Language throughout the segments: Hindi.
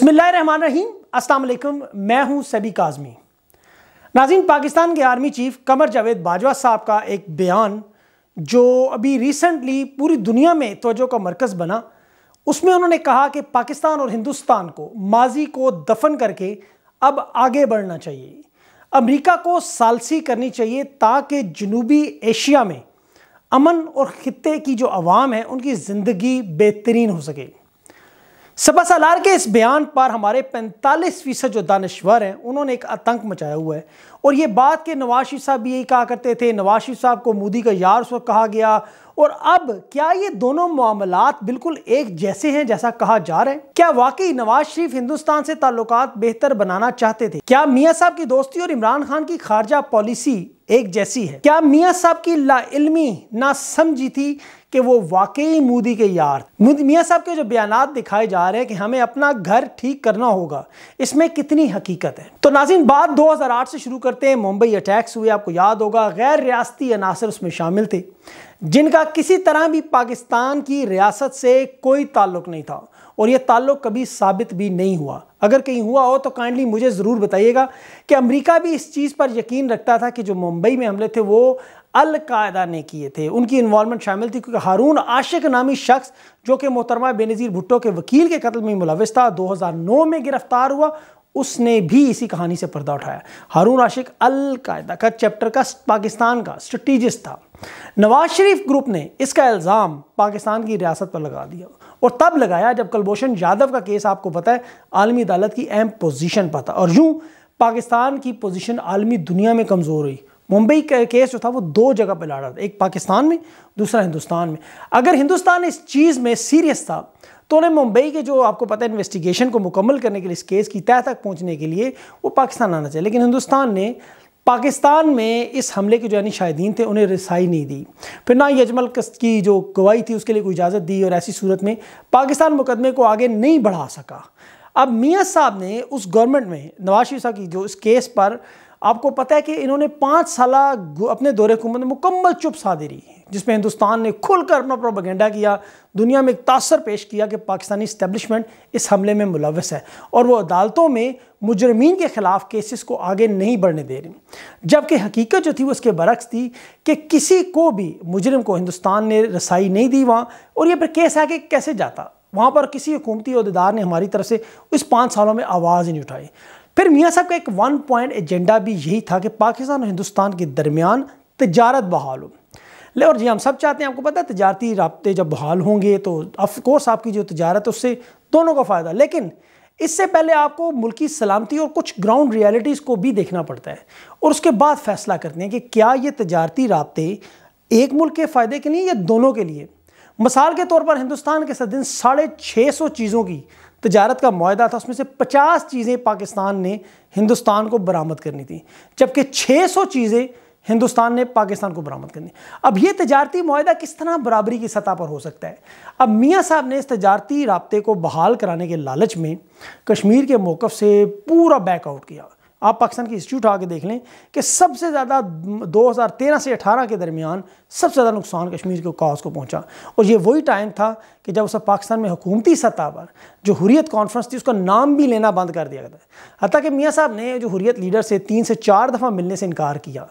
रहीम अस्सलाम मैं हूं सभी काजमी नाजीन पाकिस्तान के आर्मी चीफ कमर जावेद बाजवा साहब का एक बयान जो अभी रिसेंटली पूरी दुनिया में तोजो का मरकज़ बना उसमें उन्होंने कहा कि पाकिस्तान और हिंदुस्तान को माजी को दफन करके अब आगे बढ़ना चाहिए अमेरिका को सालसी करनी चाहिए ताकि जनूबी एशिया में अमन और ख़ते की जो आवाम है उनकी ज़िंदगी बेहतरीन हो सके सपा सालार के इस बयान पर हमारे 45 फीसद जो दानश्वर हैं उन्होंने एक आतंक मचाया हुआ है और ये बात के नवाज साहब भी यही कहा करते थे नवाज साहब को मोदी का यार उस वक्त कहा गया और अब क्या ये दोनों मामला बिल्कुल एक जैसे हैं जैसा कहा जा रहा है क्या वाकई नवाज शरीफ हिंदुस्तान से ताल्लुक बेहतर बनाना चाहते थे क्या मियाँ साहब की दोस्ती और इमरान खान की खारजा पॉलिसी एक जैसी है क्या मियाँ साहब की लाइलमी ना समझी थी कि वो वाकई मोदी के यार मियाँ साहब के जो बयान दिखाए जा रहे हैं कि हमें अपना घर ठीक करना होगा इसमें कितनी हकीकत है तो नाजिन बात 2008 से शुरू करते हैं मुंबई अटैक्स हुए आपको याद होगा गैर रियाती अनासर उसमें शामिल थे जिनका किसी तरह भी पाकिस्तान की रियासत से कोई ताल्लुक नहीं था और यह ताल्लुक कभी साबित भी नहीं हुआ अगर कहीं हुआ हो तो काइंडली मुझे ज़रूर बताइएगा कि अमेरिका भी इस चीज़ पर यकीन रखता था कि जो मुंबई में हमले थे वो अलकायदा ने किए थे उनकी इन्वॉलमेंट शामिल थी क्योंकि हारून आशिक नामी शख्स जो कि मोहतरमा बेनज़ीर भुट्टो के वकील के कत्ल में मुलविस था नौ में गिरफ्तार हुआ उसने भी इसी कहानी से पर्दा उठाया हारून राशिक अलकायदा का चैप्टर का पाकिस्तान का स्ट्रेटिजिस्ट था नवाज शरीफ ग्रुप ने इसका इल्ज़ाम पाकिस्तान की रियासत पर लगा दिया और तब लगाया जब कलभूषण यादव का केस आपको पता है आलमी अदालत की अहम पोजीशन पर था और यूं पाकिस्तान की पोजीशन आलमी दुनिया में कमज़ोर हुई मुंबई का केस जो था वो दो जगह पर लड़ा था एक पाकिस्तान में दूसरा हिंदुस्तान में अगर हिंदुस्तान इस चीज़ में सीरियस था तो उन्हें मुंबई के जो आपको पता है इन्वेस्टिगेशन को मुकम्मल करने के लिए इस केस की तय तक पहुँचने के लिए वो पाकिस्तान आना चाहिए लेकिन हिंदुस्तान ने पाकिस्तान में इस हमले के जो यानी शाहिदीन थे उन्हें रसाई नहीं दी फिर ना यजमल की जो गवाही थी उसके लिए कोई इजाज़त दी और ऐसी सूरत में पाकिस्तान मुकदमे को आगे नहीं बढ़ा सका अब मियाँ साहब ने उस गवर्नमेंट में नवाज शरीफ साहब की जो इस केस पर आपको पता है कि इन्होंने पाँच साल अपने दौरे को में मतलब मुकम्मल चुप दे रही है जिसमें हिंदुस्तान ने खुलकर अपना प्रोपगेंडा किया दुनिया में एक तासर पेश किया कि पाकिस्तानी इस्टेबलिशमेंट इस हमले में मुलवस है और वो अदालतों में मुजरमीन के ख़िलाफ़ केसेस को आगे नहीं बढ़ने दे रही जबकि हकीकत जो थी वो उसके बरक्स थी कि किसी को भी मुजरम को हिंदुस्तान ने रसाई नहीं दी वहाँ और ये फिर केस आगे कैसे जाता वहाँ पर किसी हुकूमती अहदेदार ने हमारी तरफ से इस पाँच सालों में आवाज़ नहीं उठाई फिर मियाँ साहब का एक वन पॉइंट एजेंडा भी यही था कि पाकिस्तान और हिंदुस्तान के दरमियान तजारत बहाल हो ले और जी हम सब चाहते हैं आपको पता है तजारती रबते जब बहाल होंगे तो ऑफकोर्स आपकी जो तजारत है उससे दोनों का फ़ायदा लेकिन इससे पहले आपको मुल्की सलामती और कुछ ग्राउंड रियलिटीज़ को भी देखना पड़ता है और उसके बाद फैसला करते हैं कि क्या ये तजारती रबते एक मुल्क के फ़ायदे के लिए या दोनों के लिए मिसाल के तौर पर हिंदुस्तान के सदन साढ़े छः सौ चीज़ों की तजारत का माहा था उसमें से पचास चीज़ें पाकिस्तान ने हिंदुस्तान को बरामद करनी थी जबकि छः सौ चीज़ें हिंदुस्तान ने पाकिस्तान को बरामद करनी अब ये तजारती माहा किस तरह बराबरी की सतह पर हो सकता है अब मियाँ साहब ने इस तजारती रबते को बहाल कराने के लालच में कश्मीर के मौक़ से पूरा बैकआउट किया आप पाकिस्तान की हिस्ट्री उठा के देख लें कि सबसे ज़्यादा 2013 से 18 के दरमियान सबसे ज़्यादा नुकसान कश्मीर के काज को पहुंचा और ये वही टाइम था कि जब उस पाकिस्तान में हुकूमती सतह पर जो हुरियत कॉन्फ्रेंस थी उसका नाम भी लेना बंद कर दिया गया था हत्या कि मियाँ साहब ने जो हुरियत लीडर से तीन से चार दफ़ा मिलने से इनकार किया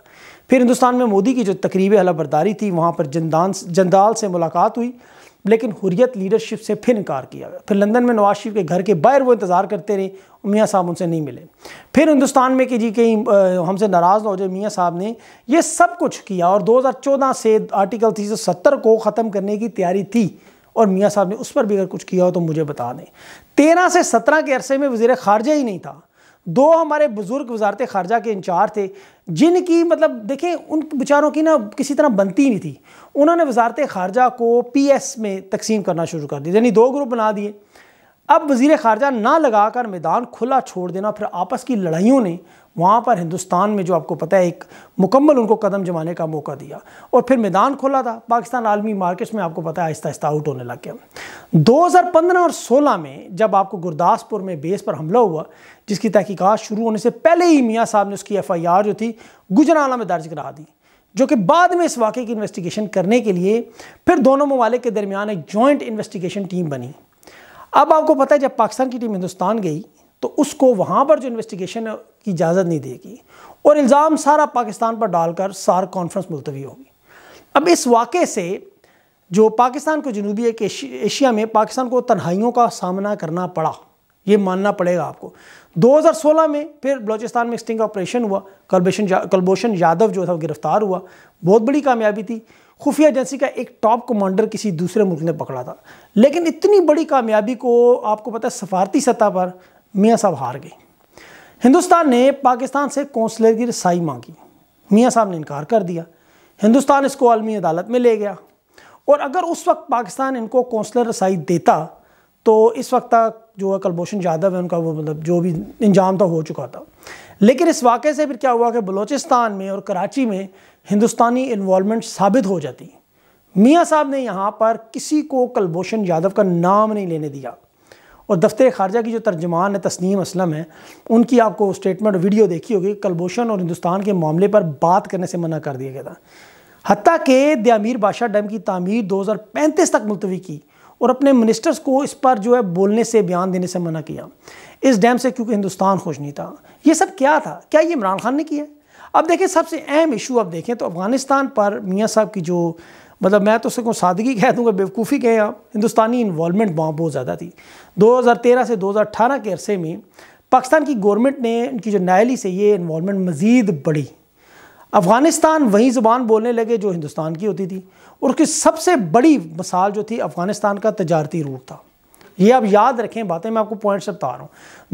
फिर हिंदुस्तान में मोदी की जो तकरीब हलाबरदारी थी वहाँ पर जनदान जंदाल से मुलाकात हुई लेकिन हुरियत लीडरशिप से फिर इनकार किया गया फिर लंदन में नवाज शरीफ के घर के बाहर वो इंतज़ार करते रहे मियाँ साहब उनसे नहीं मिले फिर हिंदुस्तान में कि जी कहीं हमसे नाराज़ ना हो जाए मियाँ साहब ने ये सब कुछ किया और 2014 से आर्टिकल सत्तर को ख़त्म करने की तैयारी थी और मियाँ साहब ने उस पर भी अगर कुछ किया हो तो मुझे बता दें तेरह से सत्रह के अरसे में वजीर खारजा ही नहीं था दो हमारे बुज़ुर्ग वजारत खारजा के इंचार्ज थे जिनकी मतलब देखें उन बेचारों की ना किसी तरह बनती नहीं थी उन्होंने वजारत खारजा को पी एस में तकसीम करना शुरू कर दिया यानी दो ग्रुप बना दिए अब वजीर ख़ारजा ना लगा कर मैदान खुला छोड़ देना फिर आपस की लड़ाइयों ने वहाँ पर हिंदुस्तान में जो आपको पता है एक मुकम्मल उनको कदम जमाने का मौका दिया और फिर मैदान खुला था पाकिस्तान आलमी मार्केट्स में आपको पता है आहिस्ता आहिस्ता आउट होने लग गया 2015 और 16 में जब आपको गुरदासपुर में बेस पर हमला हुआ जिसकी तहकीकात शुरू होने से पहले ही मियाँ साहब ने उसकी एफ आई आर जो थी गुजराना में दर्ज करा दी जो कि बाद में इस वाक़े की इन्वेस्टिगेशन करने के लिए फिर दोनों ममालिक के दरमियान एक जॉइंट इन्वेस्टिगेशन टीम बनी अब आपको पता है जब पाकिस्तान की टीम हिंदुस्तान गई तो उसको वहाँ पर जो इन्वेस्टिगेशन की इजाज़त नहीं देगी और इल्ज़ाम सारा पाकिस्तान पर डालकर सार कॉन्फ्रेंस मुलतवी होगी अब इस वाक़े से जो पाकिस्तान को जनूबी एशिया में पाकिस्तान को तन्हाइयों का सामना करना पड़ा ये मानना पड़ेगा आपको 2016 में फिर बलोचिस्तान में स्टिंग ऑपरेशन हुआ कलबेशन कलभूषण यादव जो था गिरफ्तार हुआ बहुत बड़ी कामयाबी थी खुफिया एजेंसी का एक टॉप कमांडर किसी दूसरे मुल्क ने पकड़ा था लेकिन इतनी बड़ी कामयाबी को आपको पता है सफारती सतह पर मियाँ साहब हार गए हिंदुस्तान ने पाकिस्तान से कौंसलर की रसाई मांगी मियाँ साहब ने इनकार कर दिया हिंदुस्तान इसको आलमी अदालत में ले गया और अगर उस वक्त पाकिस्तान इनको कौंसलर रसाई देता तो इस वक्त तक जो है कलभूषण यादव है उनका वो मतलब जो भी इंजाम था हो चुका था लेकिन इस वाक़े से फिर क्या हुआ कि बलूचिस्तान में और कराची में हिंदुस्तानी इन्वॉलमेंट साबित हो जाती मियाँ साहब ने यहाँ पर किसी को कलभूषण यादव का नाम नहीं लेने दिया और दफ्तर खारजा की जो तर्जमान है तस्नीम असलम है उनकी आपको स्टेटमेंट वीडियो देखी होगी कलभूषण और हिंदुस्तान के मामले पर बात करने से मना कर दिया गया था हती के दयामीर बादशाह डैम की तमीर पैंतीस तक मुलतवी की और अपने मिनिस्टर्स को इस पर जो है बोलने से बयान देने से मना किया इस डैम से क्योंकि हिंदुस्तान खुश नहीं था ये सब क्या था क्या ये इमरान खान ने किया अब देखें सबसे अहम इशू अब देखें तो अफगानिस्तान पर मियाँ साहब की जो मतलब मैं तो उसको सादगी कह दूँगा बेवकूफ़ी कहें आप हिंदुस्तानी इन्वॉलमेंट वहाँ बहुत ज़्यादा थी 2013 से 2018 के अरसे में पाकिस्तान की गवर्नमेंट ने इनकी जो नायली से ये इन्वॉलमेंट मज़ीद बढ़ी अफ़गानिस्तान वही ज़ुबान बोलने लगे जो हिंदुस्तान की होती थी और उसकी सबसे बड़ी मिसाल जो थी अफ़गानिस्तान का तजारती रूट था ये आप याद रखें बातें मैं आपको पॉइंट से बता रहा हूँ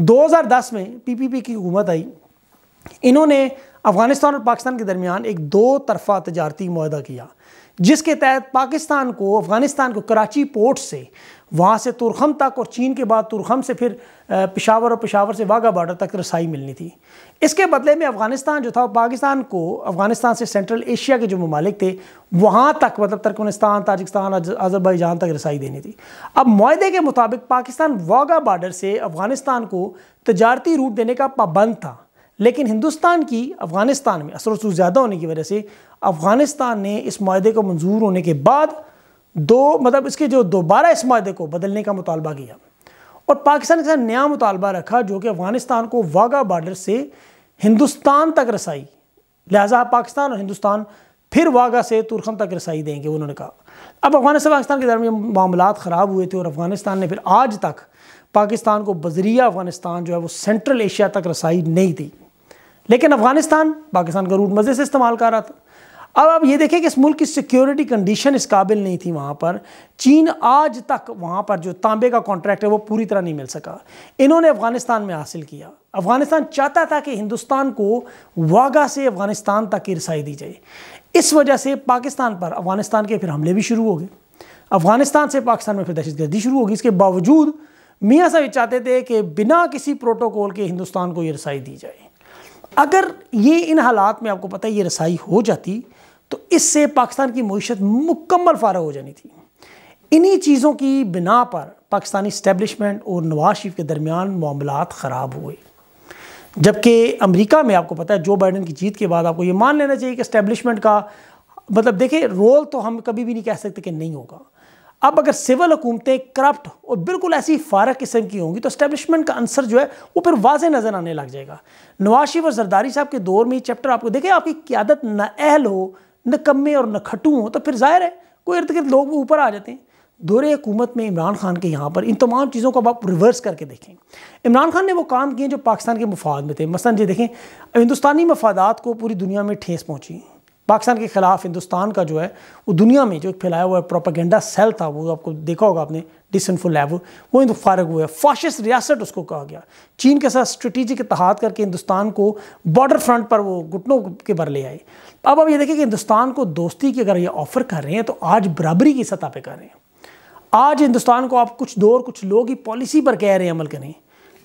2010 में पीपीपी की हुकूमत आई इन्होंने अफ़गानिस्तान और पाकिस्तान के दरमियान एक दो तरफा तजारती माहा किया जिसके तहत पाकिस्तान को अफ़गानिस्तान को कराची पोर्ट से वहाँ से तुरखम तक और चीन के बाद तुरखम से फिर पिशावर और पिशावर से वाघा बॉर्डर तक रसाई मिलनी थी इसके बदले में अफ़गानिस्तान जो था वो पाकिस्तान को अफ़गानिस्तान से सेंट्रल एशिया के जो ममालिक थे वहाँ तक मतलब ताजिकस्तान ताजिकिस्तान अजरबैजान तक रसाई देनी थी अब माहदे के मुताबिक पाकिस्तान वाघा बॉर्डर से अफ़गानिस्तान को तजारती रूट देने का पाबंद था लेकिन हिंदुस्तान की अफ़गानिस्तान में असर रसूख ज़्यादा होने की वजह से अफ़गानिस्तान ने इस माहे को मंजूर होने के बाद दो मतलब इसके जो दोबारा इस माहे को बदलने का मुतालबा किया और पाकिस्तान के साथ नया मुतालबा रखा जो कि अफ़गानिस्तान को वाघा बार्डर से हिंदुस्तान तक रसाई लिहाजा पाकिस्तान और हिंदुस्तान फिर वाघा से तुरखम तक रसाई देंगे उन्होंने कहा अब अफगानिस्तान पाकिस्तान के दरमियान मामला ख़राब हुए थे और अफ़गानिस्तान ने फिर आज तक पाकिस्तान को बजरिया अफ़गानिस्तान जो है वो सेंट्रल एशिया तक रसाई नहीं दी लेकिन अफगानिस्तान पाकिस्तान का रूट मज़े से इस्तेमाल कर रहा था अब आप ये देखें कि इस मुल्क की सिक्योरिटी कंडीशन इस काबिल नहीं थी वहाँ पर चीन आज तक वहाँ पर जो तांबे का कॉन्ट्रैक्ट है वो पूरी तरह नहीं मिल सका इन्होंने अफगानिस्तान में हासिल किया अफगानिस्तान चाहता था कि हिंदुस्तान को वागा से अफगानिस्तान तक की रसाई दी जाए इस वजह से पाकिस्तान पर अफगानिस्तान के फिर हमले भी शुरू हो गए अफगानिस्तान से पाकिस्तान में फिर दहशतगर्दी शुरू होगी इसके बावजूद मियाँ साहब चाहते थे कि बिना किसी प्रोटोकॉल के हिंदुस्तान को ये रसाई दी जाए अगर ये इन हालात में आपको पता है ये रसाई हो जाती तो इससे पाकिस्तान की मीशत मुकम्मल फारग हो जानी थी इन्हीं चीज़ों की बिना पर पाकिस्तानी इस्टेबलिशमेंट और नवाज शरीफ के दरमियान मामला ख़राब हुए जबकि अमरीका में आपको पता है जो बाइडन की जीत के बाद आपको ये मान लेना चाहिए कि इस्टेबलिशमेंट का मतलब देखें रोल तो हम कभी भी नहीं कह सकते कि नहीं होगा अब अगर सिविल हुकूमतें करप्ट और बिल्कुल ऐसी फारक किस्म की होंगी तो इस्टेबलिशमेंट का आंसर जो है वो फिर वाज नज़र आने लग जाएगा नवाशिफ और जरदारी साहब के दौर में ये चैप्टर आपको देखें आपकी क्यादत अहल हो न कमे और न खटू हो तो फिर ज़ाहिर है कोई इर्द गिर्द लोग ऊपर आ जाते हैं दौरे हुकूमत में इमरान खान के यहाँ पर इन तमाम चीज़ों को अब आप रिवर्स करके देखें इमरान खान ने वो काम किए जो पाकिस्तान के मफाद में थे मसलन ये देखें हिंदुस्तानी मफादात को पूरी दुनिया में ठेस पहुँची पाकिस्तान के खिलाफ हिंदुस्तान का जो है वो दुनिया में जो फैलाया हुआ प्रोपागेंडा सेल था वो आपको देखा होगा आपने डिसनफुल लैब वो इन फारग हुआ है फाशिस रियासत उसको कहा गया चीन के साथ स्ट्रेटिजिक इतिहाद करके हिंदुस्तान को बॉर्डर फ्रंट पर वो घुटनों के भर ले आए अब आप ये देखें कि हिंदुस्तान को दोस्ती की अगर ये ऑफ़र कर रहे हैं तो आज बराबरी की सतह पर कर रहे हैं आज हिंदुस्तान को आप कुछ दौर कुछ लोग ही पॉलिसी पर कह रहे हैं अमल करें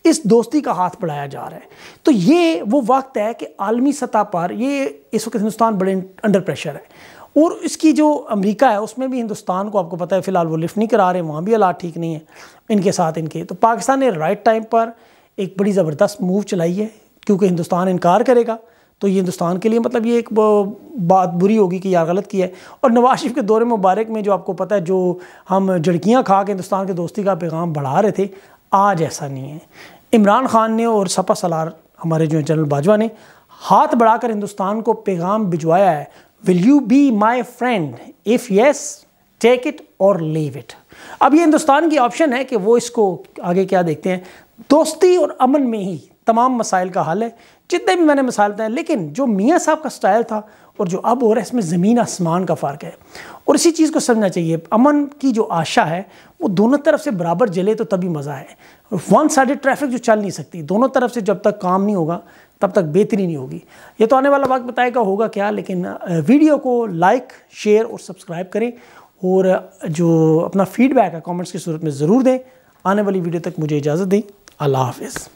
इस दोस्ती का हाथ बढ़ाया जा रहा है तो ये वो वक्त है कि आलमी सतह पर ये इस वक्त हिंदुस्तान बड़े अंडर प्रेशर है और इसकी जो अमेरिका है उसमें भी हिंदुस्तान को आपको पता है फ़िलहाल वो लिफ्ट नहीं करा रहे वहाँ भी हालात ठीक नहीं है इनके साथ इनके तो पाकिस्तान ने राइट टाइम पर एक बड़ी ज़बरदस्त मूव चलाई है क्योंकि हिंदुस्तान इनकार करेगा तो ये हिंदुस्तान के लिए मतलब ये एक बात बुरी होगी कि यार गलत किया है और नवाज शरीफ के दौरे मुबारक में जो आपको पता है जो हम झड़कियाँ खा के हिंदुस्तान के दोस्ती का पैगाम बढ़ा रहे थे आज ऐसा नहीं है इमरान खान ने और सपा सलार हमारे जो जनरल बाजवा ने हाथ बढ़ाकर हिंदुस्तान को पैगाम भिजवाया है will you be my friend if yes take it or leave it अब ये हिंदुस्तान की ऑप्शन है कि वो इसको आगे क्या देखते हैं दोस्ती और अमन में ही तमाम मसाइल का हल है जितने भी मैंने मसाइल बताए लेकिन जो मियाँ साहब का स्टाइल था और जो अब हो रहा है इसमें ज़मीन आसमान का फ़र्क है और इसी चीज़ को समझना चाहिए अमन की जो आशा है वो दोनों तरफ से बराबर जले तो तभी मज़ा है वन साइड ट्रैफिक जो चल नहीं सकती दोनों तरफ से जब तक काम नहीं होगा तब तक बेहतरी नहीं होगी ये तो आने वाला वक्त बताएगा होगा क्या लेकिन वीडियो को लाइक शेयर और सब्सक्राइब करें और जो अपना फीडबैक है कॉमेंट्स की सूरत में ज़रूर दें आने वाली वीडियो तक मुझे इजाज़त दें अल्लाह हाफिज़